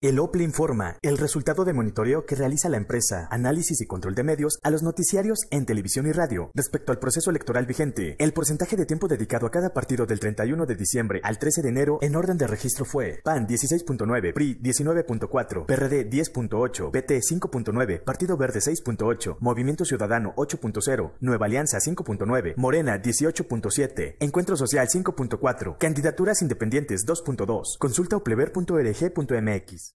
El OPLE informa el resultado de monitoreo que realiza la empresa, análisis y control de medios a los noticiarios en televisión y radio respecto al proceso electoral vigente. El porcentaje de tiempo dedicado a cada partido del 31 de diciembre al 13 de enero en orden de registro fue PAN 16.9, PRI 19.4, PRD 10.8, PT 5.9, Partido Verde 6.8, Movimiento Ciudadano 8.0, Nueva Alianza 5.9, Morena 18.7, Encuentro Social 5.4, Candidaturas Independientes 2.2. Consulta oplever.org.mx.